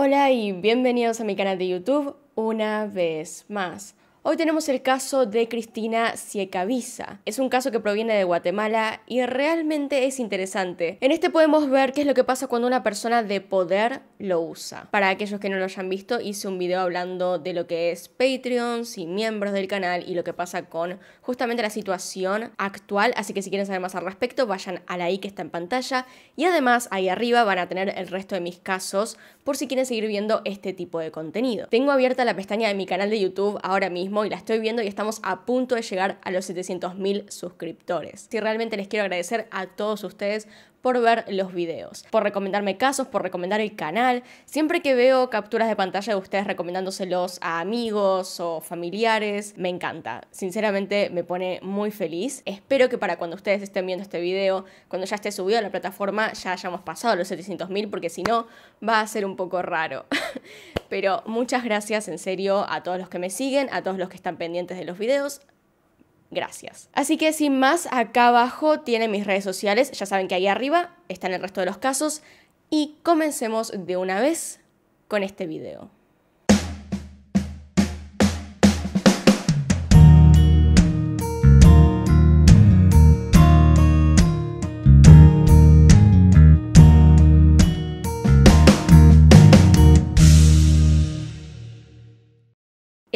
Hola y bienvenidos a mi canal de YouTube una vez más. Hoy tenemos el caso de Cristina Ciecavisa. Es un caso que proviene de Guatemala y realmente es interesante. En este podemos ver qué es lo que pasa cuando una persona de poder lo usa. Para aquellos que no lo hayan visto, hice un video hablando de lo que es Patreons y miembros del canal y lo que pasa con justamente la situación actual. Así que si quieren saber más al respecto, vayan a la i que está en pantalla. Y además, ahí arriba van a tener el resto de mis casos por si quieren seguir viendo este tipo de contenido. Tengo abierta la pestaña de mi canal de YouTube ahora mismo y la estoy viendo y estamos a punto de llegar a los 700.000 suscriptores. y realmente les quiero agradecer a todos ustedes por ver los videos, por recomendarme casos, por recomendar el canal. Siempre que veo capturas de pantalla de ustedes recomendándoselos a amigos o familiares, me encanta. Sinceramente me pone muy feliz. Espero que para cuando ustedes estén viendo este video, cuando ya esté subido a la plataforma, ya hayamos pasado los 700.000, porque si no, va a ser un poco raro. Pero muchas gracias en serio a todos los que me siguen, a todos los que están pendientes de los videos. Gracias. Así que sin más, acá abajo tienen mis redes sociales, ya saben que ahí arriba están el resto de los casos y comencemos de una vez con este video.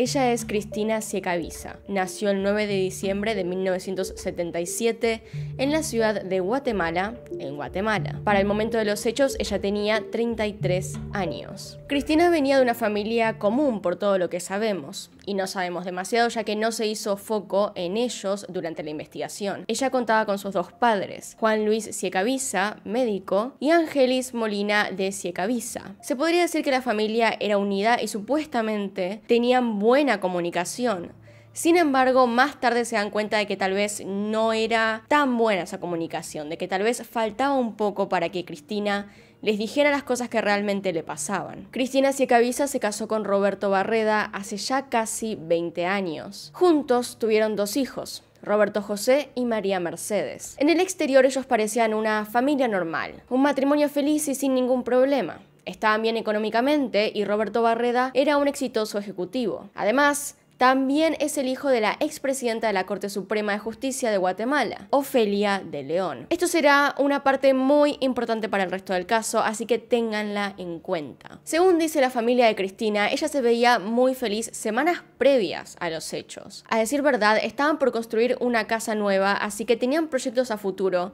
Ella es Cristina Ciecavisa. Nació el 9 de diciembre de 1977 en la ciudad de Guatemala, en Guatemala. Para el momento de los hechos, ella tenía 33 años. Cristina venía de una familia común por todo lo que sabemos y no sabemos demasiado ya que no se hizo foco en ellos durante la investigación. Ella contaba con sus dos padres, Juan Luis Ciecavisa, médico, y Ángelis Molina de Ciecavisa. Se podría decir que la familia era unida y supuestamente tenían buena comunicación, sin embargo, más tarde se dan cuenta de que tal vez no era tan buena esa comunicación, de que tal vez faltaba un poco para que Cristina les dijera las cosas que realmente le pasaban. Cristina Ciecavisa se casó con Roberto Barreda hace ya casi 20 años. Juntos tuvieron dos hijos, Roberto José y María Mercedes. En el exterior ellos parecían una familia normal, un matrimonio feliz y sin ningún problema. Estaban bien económicamente y Roberto Barreda era un exitoso ejecutivo. Además, también es el hijo de la expresidenta de la Corte Suprema de Justicia de Guatemala, Ofelia de León. Esto será una parte muy importante para el resto del caso, así que ténganla en cuenta. Según dice la familia de Cristina, ella se veía muy feliz semanas previas a los hechos. A decir verdad, estaban por construir una casa nueva, así que tenían proyectos a futuro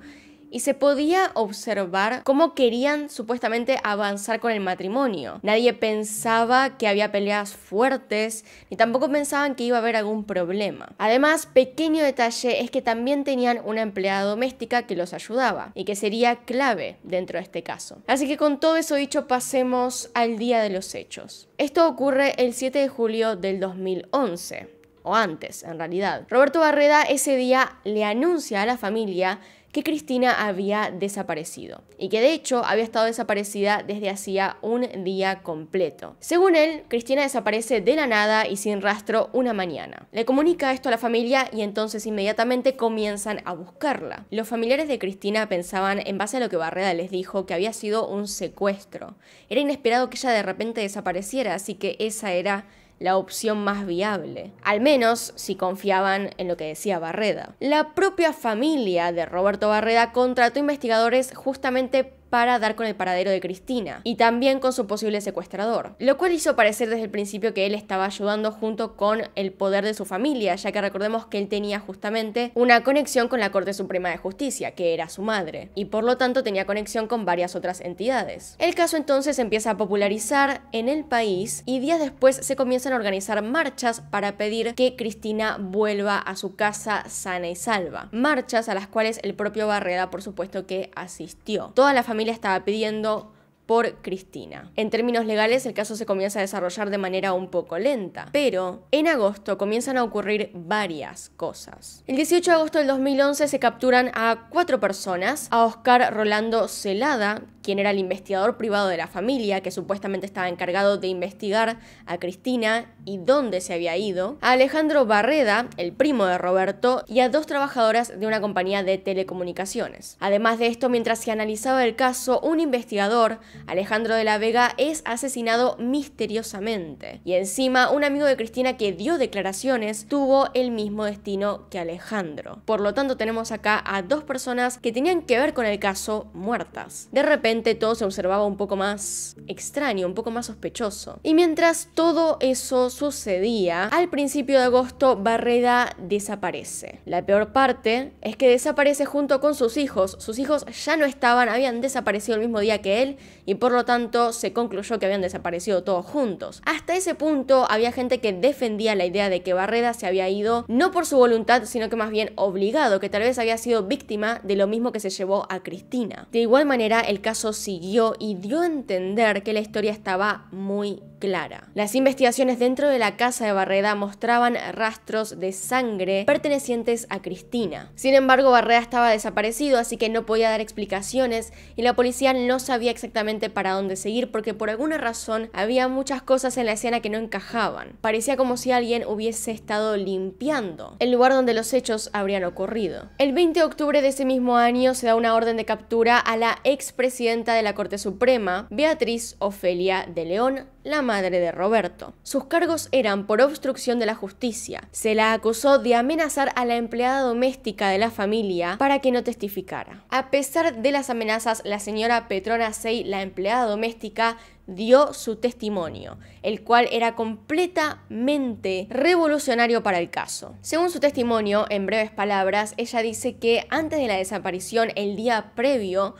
y se podía observar cómo querían supuestamente avanzar con el matrimonio. Nadie pensaba que había peleas fuertes, ni tampoco pensaban que iba a haber algún problema. Además, pequeño detalle es que también tenían una empleada doméstica que los ayudaba y que sería clave dentro de este caso. Así que con todo eso dicho, pasemos al día de los hechos. Esto ocurre el 7 de julio del 2011 o antes en realidad. Roberto Barreda ese día le anuncia a la familia que Cristina había desaparecido y que de hecho había estado desaparecida desde hacía un día completo. Según él, Cristina desaparece de la nada y sin rastro una mañana. Le comunica esto a la familia y entonces inmediatamente comienzan a buscarla. Los familiares de Cristina pensaban, en base a lo que Barreda les dijo, que había sido un secuestro. Era inesperado que ella de repente desapareciera, así que esa era la opción más viable, al menos si confiaban en lo que decía Barreda. La propia familia de Roberto Barreda contrató investigadores justamente para dar con el paradero de Cristina y también con su posible secuestrador, lo cual hizo parecer desde el principio que él estaba ayudando junto con el poder de su familia, ya que recordemos que él tenía justamente una conexión con la Corte Suprema de Justicia, que era su madre, y por lo tanto tenía conexión con varias otras entidades. El caso entonces empieza a popularizar en el país y días después se comienzan a organizar marchas para pedir que Cristina vuelva a su casa sana y salva, marchas a las cuales el propio Barreda por supuesto que asistió. Toda la familia estaba pidiendo por Cristina. En términos legales, el caso se comienza a desarrollar de manera un poco lenta, pero en agosto comienzan a ocurrir varias cosas. El 18 de agosto del 2011 se capturan a cuatro personas, a Oscar Rolando Celada, quien era el investigador privado de la familia, que supuestamente estaba encargado de investigar a Cristina y dónde se había ido, a Alejandro Barreda, el primo de Roberto, y a dos trabajadoras de una compañía de telecomunicaciones. Además de esto, mientras se analizaba el caso, un investigador Alejandro de la Vega es asesinado misteriosamente. Y encima, un amigo de Cristina que dio declaraciones tuvo el mismo destino que Alejandro. Por lo tanto, tenemos acá a dos personas que tenían que ver con el caso muertas. De repente, todo se observaba un poco más extraño, un poco más sospechoso. Y mientras todo eso sucedía, al principio de agosto, Barreda desaparece. La peor parte es que desaparece junto con sus hijos. Sus hijos ya no estaban, habían desaparecido el mismo día que él y por lo tanto se concluyó que habían desaparecido todos juntos. Hasta ese punto había gente que defendía la idea de que Barreda se había ido no por su voluntad, sino que más bien obligado, que tal vez había sido víctima de lo mismo que se llevó a Cristina. De igual manera, el caso siguió y dio a entender que la historia estaba muy clara. Las investigaciones dentro de la casa de Barreda mostraban rastros de sangre pertenecientes a Cristina. Sin embargo, Barreda estaba desaparecido, así que no podía dar explicaciones y la policía no sabía exactamente para dónde seguir porque por alguna razón había muchas cosas en la escena que no encajaban. Parecía como si alguien hubiese estado limpiando el lugar donde los hechos habrían ocurrido. El 20 de octubre de ese mismo año se da una orden de captura a la expresidenta de la Corte Suprema, Beatriz Ofelia de León la madre de Roberto. Sus cargos eran por obstrucción de la justicia. Se la acusó de amenazar a la empleada doméstica de la familia para que no testificara. A pesar de las amenazas, la señora Petrona Sey, la empleada doméstica, dio su testimonio, el cual era completamente revolucionario para el caso. Según su testimonio, en breves palabras, ella dice que antes de la desaparición, el día previo,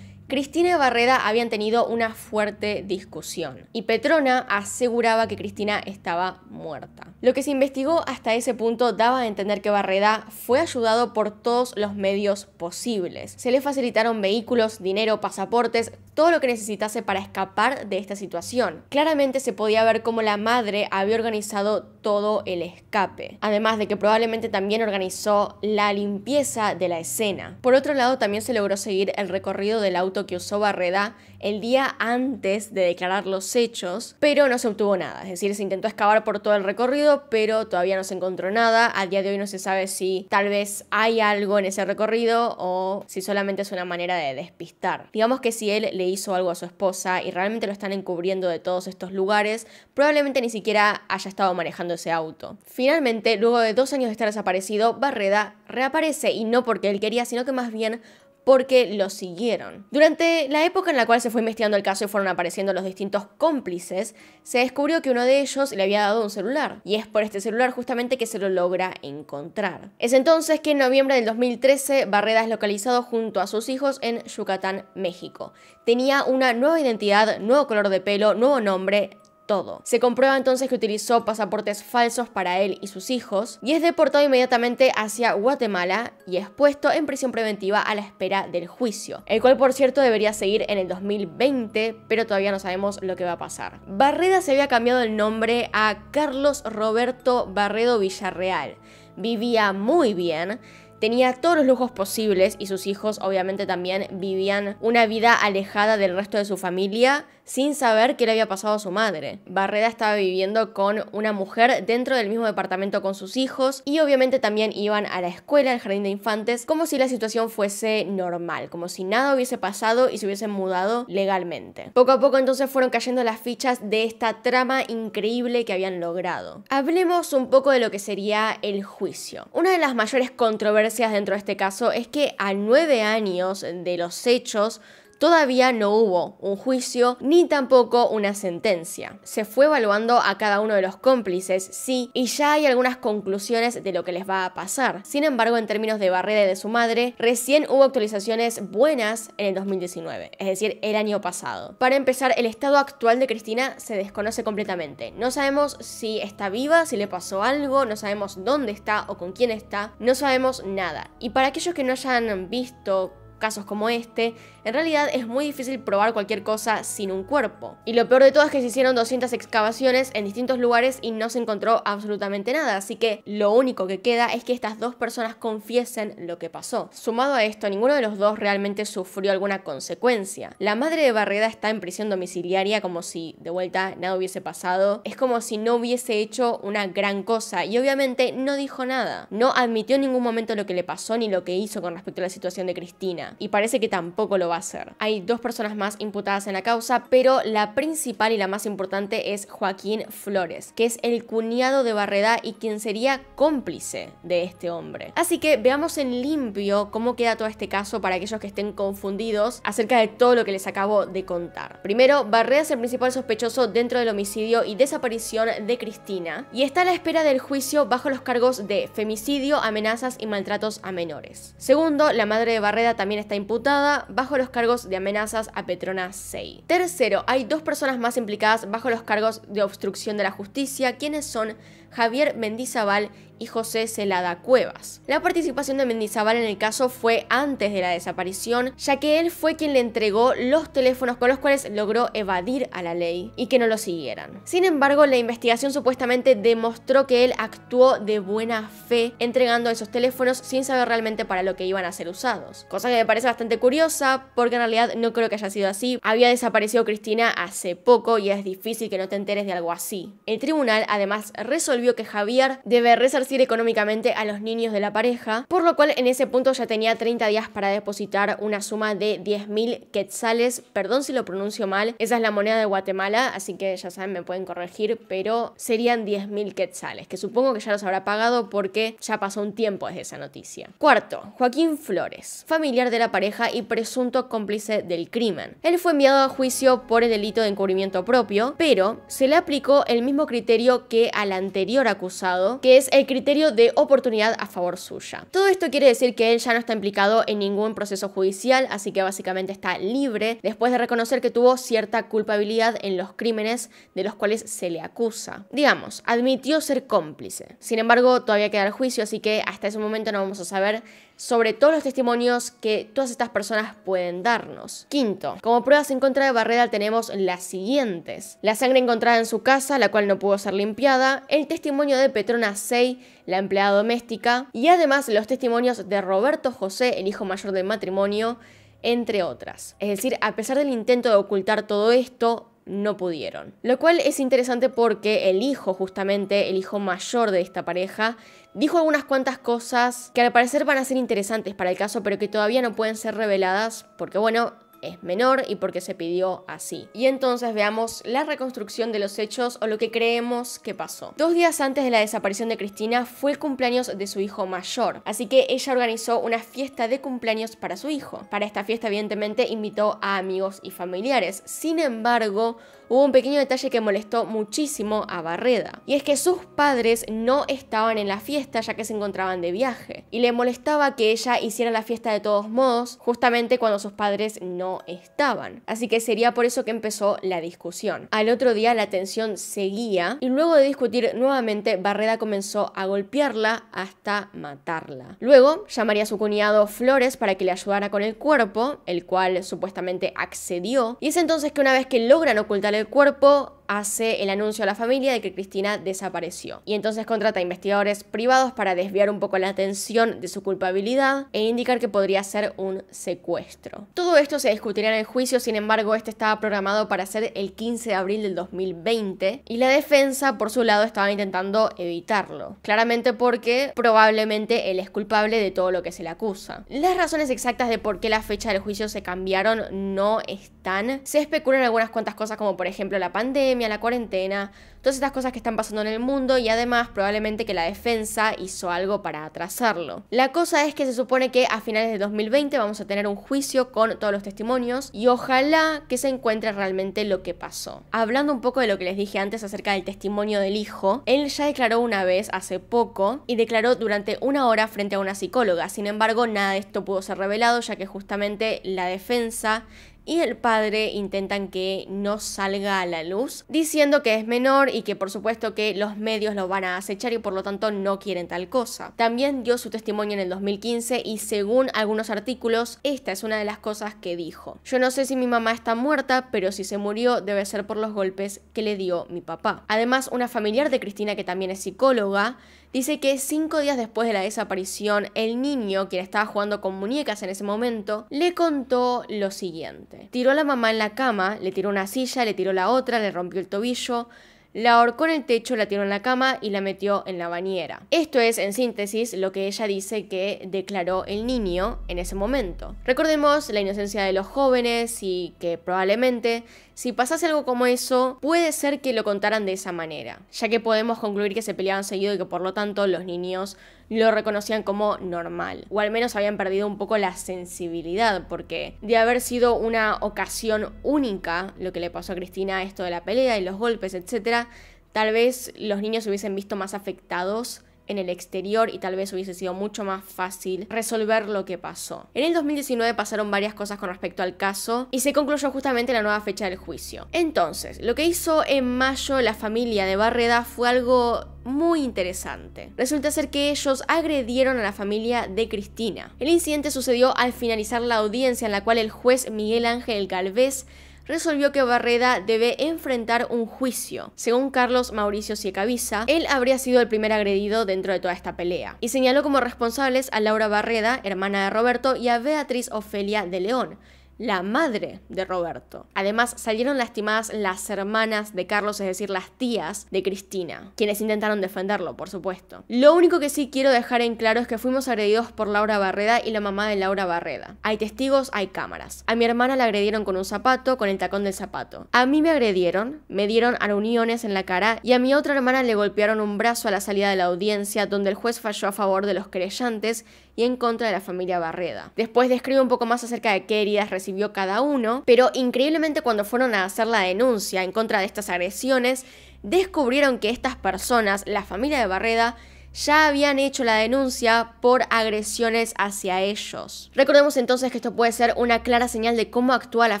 Cristina y Barreda habían tenido una fuerte discusión y Petrona aseguraba que Cristina estaba muerta. Lo que se investigó hasta ese punto daba a entender que Barreda fue ayudado por todos los medios posibles. Se le facilitaron vehículos, dinero, pasaportes, todo lo que necesitase para escapar de esta situación. Claramente se podía ver cómo la madre había organizado todo el escape, además de que probablemente también organizó la limpieza de la escena. Por otro lado, también se logró seguir el recorrido del auto que usó Barreda el día antes de declarar los hechos, pero no se obtuvo nada. Es decir, se intentó excavar por todo el recorrido, pero todavía no se encontró nada. Al día de hoy no se sabe si tal vez hay algo en ese recorrido o si solamente es una manera de despistar. Digamos que si él le hizo algo a su esposa y realmente lo están encubriendo de todos estos lugares, probablemente ni siquiera haya estado manejando ese auto. Finalmente, luego de dos años de estar desaparecido, Barreda reaparece y no porque él quería, sino que más bien porque lo siguieron. Durante la época en la cual se fue investigando el caso y fueron apareciendo los distintos cómplices, se descubrió que uno de ellos le había dado un celular, y es por este celular justamente que se lo logra encontrar. Es entonces que en noviembre del 2013 Barreda es localizado junto a sus hijos en Yucatán, México. Tenía una nueva identidad, nuevo color de pelo, nuevo nombre, todo. Se comprueba entonces que utilizó pasaportes falsos para él y sus hijos y es deportado inmediatamente hacia Guatemala y es puesto en prisión preventiva a la espera del juicio, el cual por cierto debería seguir en el 2020, pero todavía no sabemos lo que va a pasar. Barreda se había cambiado el nombre a Carlos Roberto Barredo Villarreal. Vivía muy bien, tenía todos los lujos posibles y sus hijos obviamente también vivían una vida alejada del resto de su familia, sin saber qué le había pasado a su madre. Barreda estaba viviendo con una mujer dentro del mismo departamento con sus hijos y obviamente también iban a la escuela, al jardín de infantes, como si la situación fuese normal, como si nada hubiese pasado y se hubiesen mudado legalmente. Poco a poco entonces fueron cayendo las fichas de esta trama increíble que habían logrado. Hablemos un poco de lo que sería el juicio. Una de las mayores controversias dentro de este caso es que a nueve años de los hechos, Todavía no hubo un juicio ni tampoco una sentencia. Se fue evaluando a cada uno de los cómplices, sí, y ya hay algunas conclusiones de lo que les va a pasar. Sin embargo, en términos de Barrera de su madre, recién hubo actualizaciones buenas en el 2019, es decir, el año pasado. Para empezar, el estado actual de Cristina se desconoce completamente. No sabemos si está viva, si le pasó algo, no sabemos dónde está o con quién está, no sabemos nada. Y para aquellos que no hayan visto casos como este, en realidad es muy difícil probar cualquier cosa sin un cuerpo. Y lo peor de todo es que se hicieron 200 excavaciones en distintos lugares y no se encontró absolutamente nada, así que lo único que queda es que estas dos personas confiesen lo que pasó. Sumado a esto, ninguno de los dos realmente sufrió alguna consecuencia. La madre de Barreda está en prisión domiciliaria como si de vuelta nada hubiese pasado, es como si no hubiese hecho una gran cosa y obviamente no dijo nada, no admitió en ningún momento lo que le pasó ni lo que hizo con respecto a la situación de Cristina y parece que tampoco lo va a hacer. Hay dos personas más imputadas en la causa, pero la principal y la más importante es Joaquín Flores, que es el cuñado de Barreda y quien sería cómplice de este hombre. Así que veamos en limpio cómo queda todo este caso para aquellos que estén confundidos acerca de todo lo que les acabo de contar. Primero, Barreda es el principal sospechoso dentro del homicidio y desaparición de Cristina, y está a la espera del juicio bajo los cargos de femicidio, amenazas y maltratos a menores. Segundo, la madre de Barreda también está imputada bajo los cargos de amenazas a Petrona Sei. Tercero, hay dos personas más implicadas bajo los cargos de obstrucción de la justicia, quienes son Javier Mendizábal y José Celada Cuevas. La participación de Mendizábal en el caso fue antes de la desaparición, ya que él fue quien le entregó los teléfonos con los cuales logró evadir a la ley y que no lo siguieran. Sin embargo, la investigación supuestamente demostró que él actuó de buena fe entregando esos teléfonos sin saber realmente para lo que iban a ser usados, cosa que me parece bastante curiosa porque en realidad no creo que haya sido así. Había desaparecido Cristina hace poco y es difícil que no te enteres de algo así. El tribunal además resolvió que Javier debe resarcir económicamente a los niños de la pareja, por lo cual en ese punto ya tenía 30 días para depositar una suma de 10.000 quetzales, perdón si lo pronuncio mal, esa es la moneda de Guatemala, así que ya saben, me pueden corregir, pero serían 10.000 quetzales, que supongo que ya los habrá pagado porque ya pasó un tiempo desde esa noticia. Cuarto, Joaquín Flores, familiar de la pareja y presunto cómplice del crimen. Él fue enviado a juicio por el delito de encubrimiento propio, pero se le aplicó el mismo criterio que al anterior acusado, que es el criterio de oportunidad a favor suya. Todo esto quiere decir que él ya no está implicado en ningún proceso judicial, así que básicamente está libre después de reconocer que tuvo cierta culpabilidad en los crímenes de los cuales se le acusa. Digamos, admitió ser cómplice. Sin embargo, todavía queda el juicio, así que hasta ese momento no vamos a saber sobre todos los testimonios que todas estas personas pueden darnos. Quinto, como pruebas en contra de Barrera tenemos las siguientes. La sangre encontrada en su casa, la cual no pudo ser limpiada, el testimonio de Petrona Sey, la empleada doméstica, y además los testimonios de Roberto José, el hijo mayor del matrimonio, entre otras. Es decir, a pesar del intento de ocultar todo esto, no pudieron. Lo cual es interesante porque el hijo, justamente, el hijo mayor de esta pareja, dijo algunas cuantas cosas que al parecer van a ser interesantes para el caso, pero que todavía no pueden ser reveladas, porque bueno, menor y porque se pidió así. Y entonces veamos la reconstrucción de los hechos o lo que creemos que pasó. Dos días antes de la desaparición de Cristina fue el cumpleaños de su hijo mayor, así que ella organizó una fiesta de cumpleaños para su hijo. Para esta fiesta evidentemente invitó a amigos y familiares. Sin embargo, hubo un pequeño detalle que molestó muchísimo a Barreda, y es que sus padres no estaban en la fiesta ya que se encontraban de viaje, y le molestaba que ella hiciera la fiesta de todos modos, justamente cuando sus padres no estaban. Así que sería por eso que empezó la discusión. Al otro día la tensión seguía, y luego de discutir nuevamente, Barreda comenzó a golpearla hasta matarla. Luego llamaría a su cuñado Flores para que le ayudara con el cuerpo, el cual supuestamente accedió, y es entonces que una vez que logran ocultar el cuerpo, hace el anuncio a la familia de que Cristina desapareció. Y entonces contrata investigadores privados para desviar un poco la atención de su culpabilidad e indicar que podría ser un secuestro. Todo esto se discutiría en el juicio, sin embargo, este estaba programado para ser el 15 de abril del 2020 y la defensa, por su lado, estaba intentando evitarlo. Claramente porque probablemente él es culpable de todo lo que se le acusa. Las razones exactas de por qué la fecha del juicio se cambiaron no están. Se especulan algunas cuantas cosas como por por ejemplo la pandemia, la cuarentena, todas estas cosas que están pasando en el mundo y además probablemente que la defensa hizo algo para atrasarlo. La cosa es que se supone que a finales de 2020 vamos a tener un juicio con todos los testimonios y ojalá que se encuentre realmente lo que pasó. Hablando un poco de lo que les dije antes acerca del testimonio del hijo, él ya declaró una vez hace poco y declaró durante una hora frente a una psicóloga. Sin embargo, nada de esto pudo ser revelado ya que justamente la defensa y el padre intentan que no salga a la luz, diciendo que es menor y que por supuesto que los medios lo van a acechar y por lo tanto no quieren tal cosa. También dio su testimonio en el 2015 y según algunos artículos, esta es una de las cosas que dijo. Yo no sé si mi mamá está muerta, pero si se murió debe ser por los golpes que le dio mi papá. Además, una familiar de Cristina que también es psicóloga, Dice que cinco días después de la desaparición, el niño, quien estaba jugando con muñecas en ese momento, le contó lo siguiente. Tiró a la mamá en la cama, le tiró una silla, le tiró la otra, le rompió el tobillo, la ahorcó en el techo, la tiró en la cama y la metió en la bañera. Esto es, en síntesis, lo que ella dice que declaró el niño en ese momento. Recordemos la inocencia de los jóvenes y que probablemente si pasase algo como eso, puede ser que lo contaran de esa manera, ya que podemos concluir que se peleaban seguido y que por lo tanto los niños lo reconocían como normal, o al menos habían perdido un poco la sensibilidad, porque de haber sido una ocasión única lo que le pasó a Cristina, esto de la pelea y los golpes, etc., tal vez los niños se hubiesen visto más afectados en el exterior y tal vez hubiese sido mucho más fácil resolver lo que pasó. En el 2019 pasaron varias cosas con respecto al caso y se concluyó justamente la nueva fecha del juicio. Entonces, lo que hizo en mayo la familia de Barreda fue algo muy interesante. Resulta ser que ellos agredieron a la familia de Cristina. El incidente sucedió al finalizar la audiencia en la cual el juez Miguel Ángel Galvez resolvió que Barreda debe enfrentar un juicio. Según Carlos Mauricio Siecavisa, él habría sido el primer agredido dentro de toda esta pelea y señaló como responsables a Laura Barreda, hermana de Roberto, y a Beatriz Ofelia de León, la madre de Roberto. Además, salieron lastimadas las hermanas de Carlos, es decir, las tías de Cristina, quienes intentaron defenderlo, por supuesto. Lo único que sí quiero dejar en claro es que fuimos agredidos por Laura Barreda y la mamá de Laura Barreda. Hay testigos, hay cámaras. A mi hermana la agredieron con un zapato, con el tacón del zapato. A mí me agredieron, me dieron reuniones en la cara y a mi otra hermana le golpearon un brazo a la salida de la audiencia, donde el juez falló a favor de los creyentes y en contra de la familia Barreda. Después describo un poco más acerca de qué heridas recibió cada uno, pero increíblemente cuando fueron a hacer la denuncia en contra de estas agresiones, descubrieron que estas personas, la familia de Barreda, ya habían hecho la denuncia por agresiones hacia ellos. Recordemos entonces que esto puede ser una clara señal de cómo actúa la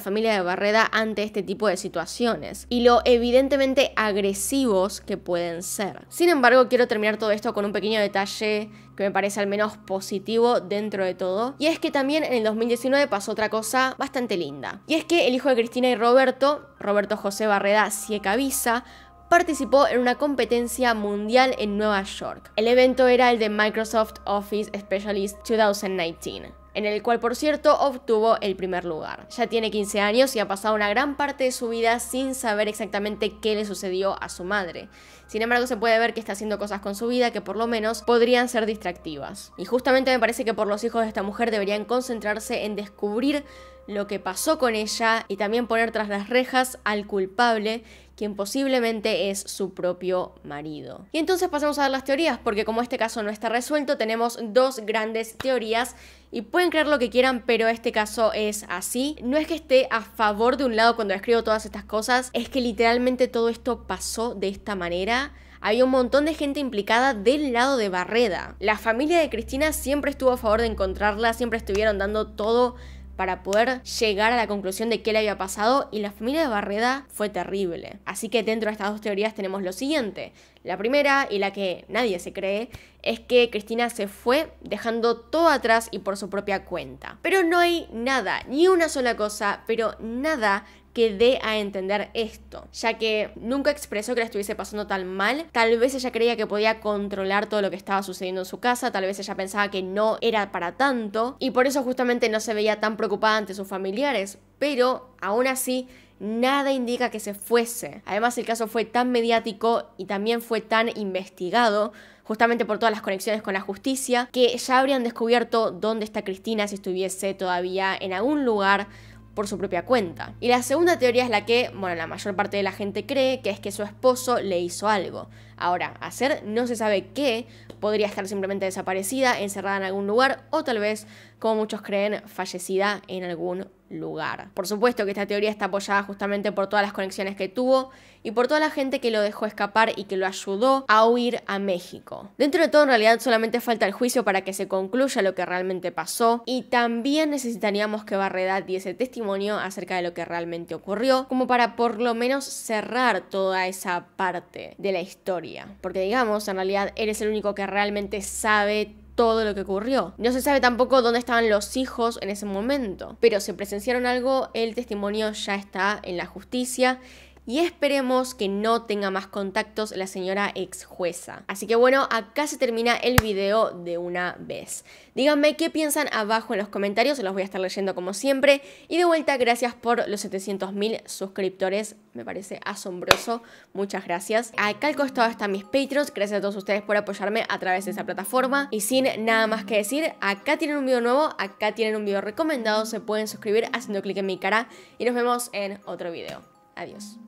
familia de Barreda ante este tipo de situaciones y lo evidentemente agresivos que pueden ser. Sin embargo, quiero terminar todo esto con un pequeño detalle que me parece al menos positivo dentro de todo, y es que también en el 2019 pasó otra cosa bastante linda, y es que el hijo de Cristina y Roberto, Roberto José Barreda Siecavisa, participó en una competencia mundial en Nueva York. El evento era el de Microsoft Office Specialist 2019 en el cual por cierto obtuvo el primer lugar. Ya tiene 15 años y ha pasado una gran parte de su vida sin saber exactamente qué le sucedió a su madre. Sin embargo, se puede ver que está haciendo cosas con su vida que por lo menos podrían ser distractivas. Y justamente me parece que por los hijos de esta mujer deberían concentrarse en descubrir lo que pasó con ella y también poner tras las rejas al culpable quien posiblemente es su propio marido. Y entonces pasamos a ver las teorías, porque como este caso no está resuelto, tenemos dos grandes teorías y pueden creer lo que quieran, pero este caso es así. No es que esté a favor de un lado cuando escribo todas estas cosas, es que literalmente todo esto pasó de esta manera. Había un montón de gente implicada del lado de Barreda. La familia de Cristina siempre estuvo a favor de encontrarla, siempre estuvieron dando todo para poder llegar a la conclusión de qué le había pasado y la familia de Barreda fue terrible. Así que dentro de estas dos teorías tenemos lo siguiente. La primera, y la que nadie se cree, es que Cristina se fue dejando todo atrás y por su propia cuenta. Pero no hay nada, ni una sola cosa, pero nada que dé a entender esto, ya que nunca expresó que la estuviese pasando tan mal, tal vez ella creía que podía controlar todo lo que estaba sucediendo en su casa, tal vez ella pensaba que no era para tanto y por eso justamente no se veía tan preocupada ante sus familiares, pero aún así nada indica que se fuese. Además, el caso fue tan mediático y también fue tan investigado, justamente por todas las conexiones con la justicia, que ya habrían descubierto dónde está Cristina si estuviese todavía en algún lugar por su propia cuenta. Y la segunda teoría es la que, bueno, la mayor parte de la gente cree, que es que su esposo le hizo algo. Ahora, hacer no se sabe qué, podría estar simplemente desaparecida, encerrada en algún lugar o tal vez, como muchos creen, fallecida en algún lugar. Por supuesto que esta teoría está apoyada justamente por todas las conexiones que tuvo y por toda la gente que lo dejó escapar y que lo ayudó a huir a México. Dentro de todo, en realidad solamente falta el juicio para que se concluya lo que realmente pasó y también necesitaríamos que Barreda diese testimonio acerca de lo que realmente ocurrió, como para por lo menos cerrar toda esa parte de la historia porque digamos, en realidad eres el único que realmente sabe todo lo que ocurrió. No se sabe tampoco dónde estaban los hijos en ese momento, pero si presenciaron algo, el testimonio ya está en la justicia y esperemos que no tenga más contactos la señora ex jueza. Así que bueno, acá se termina el video de una vez. Díganme qué piensan abajo en los comentarios, Se los voy a estar leyendo como siempre. Y de vuelta, gracias por los 700.000 suscriptores, me parece asombroso, muchas gracias. Acá al costado están mis Patreons, gracias a todos ustedes por apoyarme a través de esa plataforma. Y sin nada más que decir, acá tienen un video nuevo, acá tienen un video recomendado, se pueden suscribir haciendo clic en mi cara y nos vemos en otro video. Adiós.